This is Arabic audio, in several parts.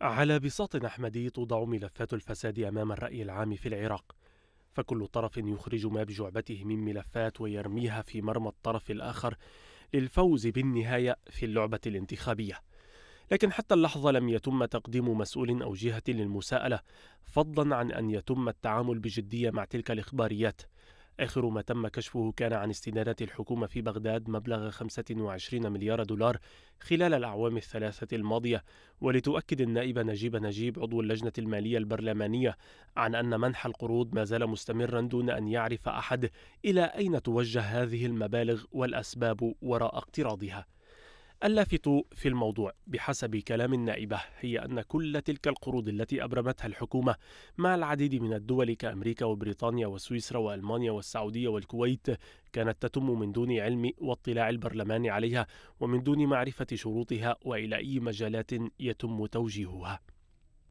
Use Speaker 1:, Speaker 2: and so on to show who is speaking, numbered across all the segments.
Speaker 1: على بساط أحمدي توضع ملفات الفساد أمام الرأي العام في العراق فكل طرف يخرج ما بجعبته من ملفات ويرميها في مرمى الطرف الآخر للفوز بالنهاية في اللعبة الانتخابية لكن حتى اللحظة لم يتم تقديم مسؤول أو جهة للمساءلة فضلا عن أن يتم التعامل بجدية مع تلك الإخباريات آخر ما تم كشفه كان عن استنادات الحكومة في بغداد مبلغ 25 مليار دولار خلال الأعوام الثلاثة الماضية ولتؤكد النائب نجيب نجيب عضو اللجنة المالية البرلمانية عن أن منح القروض ما زال مستمرا دون أن يعرف أحد إلى أين توجه هذه المبالغ والأسباب وراء اقتراضها اللافت في الموضوع بحسب كلام النائبة هي أن كل تلك القروض التي أبرمتها الحكومة مع العديد من الدول كأمريكا وبريطانيا وسويسرا وألمانيا والسعودية والكويت كانت تتم من دون علم واطلاع البرلمان عليها ومن دون معرفة شروطها وإلى أي مجالات يتم توجيهها.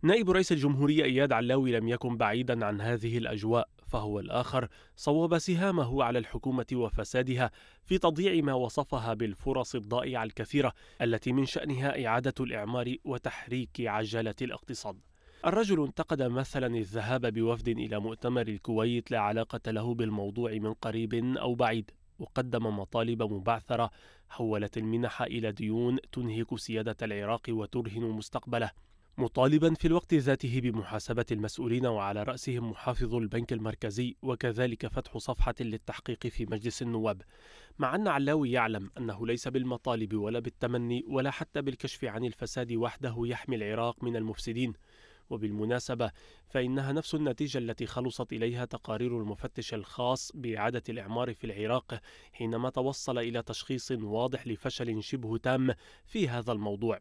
Speaker 1: نائب رئيس الجمهورية إياد علاوي لم يكن بعيدا عن هذه الأجواء وصفه الآخر صوب سهامه على الحكومة وفسادها في تضييع ما وصفها بالفرص الضائعة الكثيرة التي من شأنها إعادة الإعمار وتحريك عجلة الاقتصاد الرجل انتقد مثلا الذهاب بوفد إلى مؤتمر الكويت لا علاقة له بالموضوع من قريب أو بعيد وقدم مطالب مبعثرة حولت المنح إلى ديون تنهك سيادة العراق وترهن مستقبله مطالبا في الوقت ذاته بمحاسبة المسؤولين وعلى رأسهم محافظ البنك المركزي وكذلك فتح صفحة للتحقيق في مجلس النواب مع أن علاوي يعلم أنه ليس بالمطالب ولا بالتمني ولا حتى بالكشف عن الفساد وحده يحمي العراق من المفسدين وبالمناسبة فإنها نفس النتيجة التي خلصت إليها تقارير المفتش الخاص بإعادة الإعمار في العراق حينما توصل إلى تشخيص واضح لفشل شبه تام في هذا الموضوع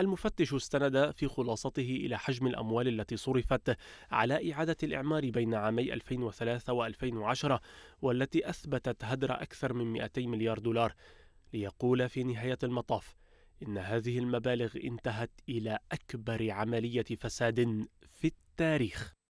Speaker 1: المفتش استند في خلاصته إلى حجم الأموال التي صرفت على إعادة الإعمار بين عامي 2003 و2010 والتي أثبتت هدر أكثر من 200 مليار دولار ليقول في نهاية المطاف إن هذه المبالغ انتهت إلى أكبر عملية فساد في التاريخ